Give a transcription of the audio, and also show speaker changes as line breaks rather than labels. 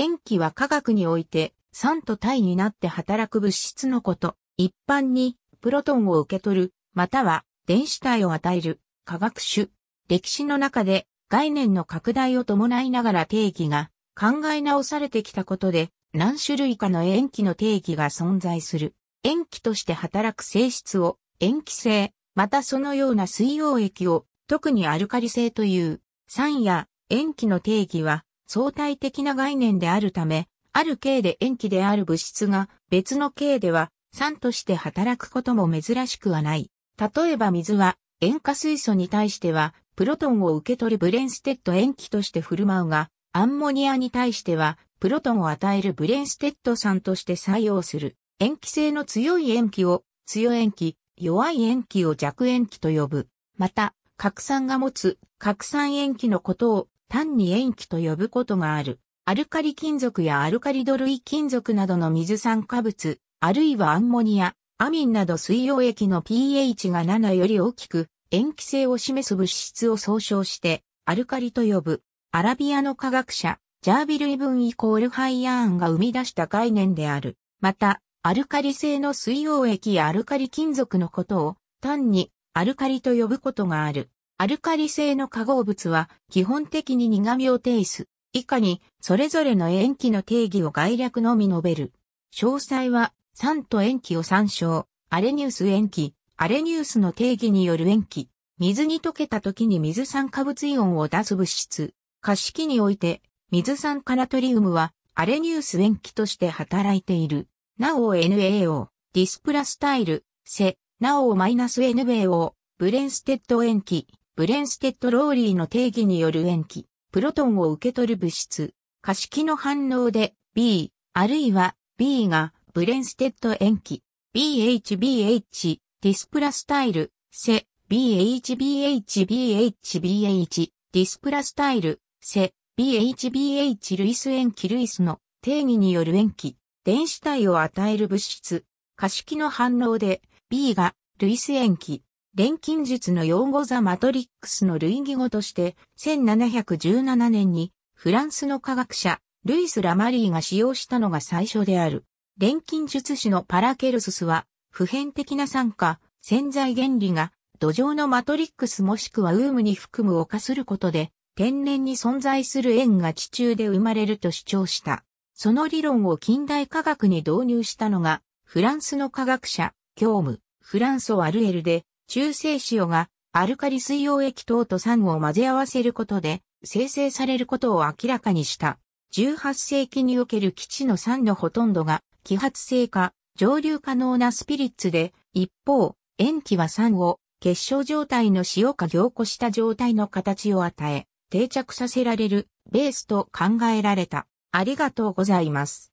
塩基は科学において酸と体になって働く物質のこと、一般にプロトンを受け取る、または電子体を与える化学種。歴史の中で概念の拡大を伴いながら定義が考え直されてきたことで何種類かの塩基の定義が存在する。塩基として働く性質を塩基性、またそのような水溶液を特にアルカリ性という酸や塩基の定義は相対的な概念であるため、ある形で塩基である物質が別の形では酸として働くことも珍しくはない。例えば水は塩化水素に対してはプロトンを受け取るブレンステッド塩基として振る舞うが、アンモニアに対してはプロトンを与えるブレンステッド酸として採用する。塩基性の強い塩基を強塩基、弱い塩基を弱塩基と呼ぶ。また、核酸が持つ核酸塩基のことを単に塩基と呼ぶことがある。アルカリ金属やアルカリド類金属などの水酸化物、あるいはアンモニア、アミンなど水溶液の pH が7より大きく、塩基性を示す物質を総称して、アルカリと呼ぶ。アラビアの科学者、ジャービルイブンイコールハイアーンが生み出した概念である。また、アルカリ性の水溶液やアルカリ金属のことを単にアルカリと呼ぶことがある。アルカリ性の化合物は基本的に苦味を呈す。以下に、それぞれの塩基の定義を概略のみ述べる。詳細は、酸と塩基を参照。アレニウス塩基、アレニウスの定義による塩基。水に溶けた時に水酸化物イオンを出す物質。可視器において、水酸化ナトリウムは、アレニウス塩基として働いている。なお NAO、ディスプラスタイル、セ、なお -NAO、ブレンステッド塩基。ブレンステッド・ローリーの定義による塩基、プロトンを受け取る物質、可式の反応で B、あるいは B がブレンステッド塩基、BHBH、ディスプラスタイル、セ、BHBHBHBH、ディスプラスタイル、セ、BHBH ルイス塩基ルイスの定義による塩基、電子体を与える物質、可式の反応で B がルイス塩基、錬金術の用語ザ・マトリックスの類義語として、1717年にフランスの科学者、ルイス・ラマリーが使用したのが最初である。錬金術師のパラケルススは、普遍的な酸化、潜在原理が、土壌のマトリックスもしくはウームに含むを化することで、天然に存在する円が地中で生まれると主張した。その理論を近代科学に導入したのが、フランスの科学者、教務、フランソ・ワルエルで、中性塩がアルカリ水溶液等と酸を混ぜ合わせることで生成されることを明らかにした。18世紀における基地の酸のほとんどが揮発性化、蒸留可能なスピリッツで、一方、塩基は酸を結晶状態の塩か凝固した状態の形を与え、定着させられるベースと考えられた。ありがとうございます。